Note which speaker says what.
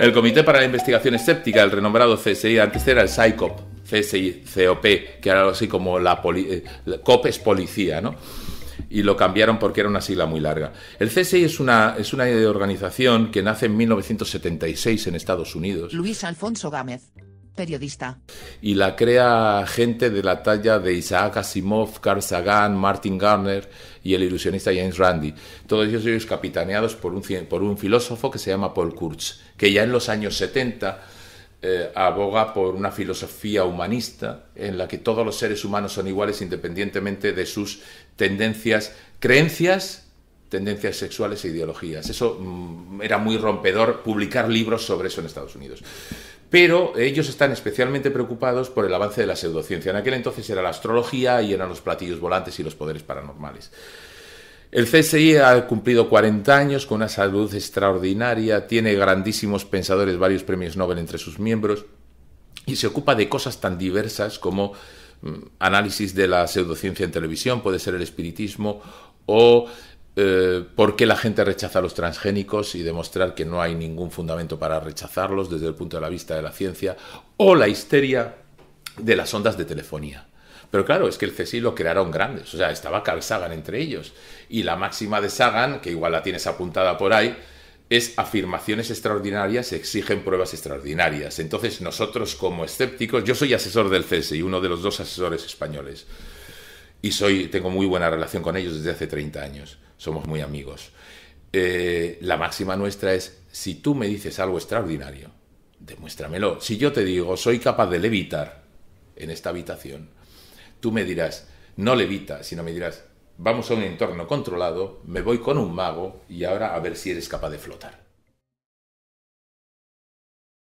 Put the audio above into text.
Speaker 1: El Comité para la Investigación Escéptica, el renombrado CSI, antes era el SICOP, CSI, que era algo así como la, copes eh, COP es policía, ¿no? y lo cambiaron porque era una sigla muy larga. El CSI es una, es una organización que nace en 1976 en Estados Unidos. Luis Alfonso Gámez periodista. Y la crea gente de la talla de Isaac Asimov, Carl Sagan, Martin Garner y el ilusionista James Randi. Todos ellos, ellos capitaneados por un, por un filósofo que se llama Paul Kurtz, que ya en los años 70 eh, aboga por una filosofía humanista en la que todos los seres humanos son iguales independientemente de sus tendencias, creencias tendencias sexuales e ideologías. Eso mm, era muy rompedor publicar libros sobre eso en Estados Unidos pero ellos están especialmente preocupados por el avance de la pseudociencia. En aquel entonces era la astrología y eran los platillos volantes y los poderes paranormales. El CSI ha cumplido 40 años con una salud extraordinaria, tiene grandísimos pensadores, varios premios Nobel entre sus miembros y se ocupa de cosas tan diversas como mm, análisis de la pseudociencia en televisión, puede ser el espiritismo o eh, por qué la gente rechaza los transgénicos y demostrar que no hay ningún fundamento para rechazarlos desde el punto de vista de la ciencia, o la histeria de las ondas de telefonía. Pero claro, es que el CSI lo crearon grandes, o sea, estaba Carl Sagan entre ellos. Y la máxima de Sagan, que igual la tienes apuntada por ahí, es afirmaciones extraordinarias exigen pruebas extraordinarias. Entonces nosotros como escépticos, yo soy asesor del CSI, uno de los dos asesores españoles y soy, tengo muy buena relación con ellos desde hace 30 años. Somos muy amigos. Eh, la máxima nuestra es, si tú me dices algo extraordinario, demuéstramelo. Si yo te digo, soy capaz de levitar en esta habitación, tú me dirás, no levita, sino me dirás, vamos a un entorno controlado, me voy con un mago y ahora a ver si eres capaz de flotar.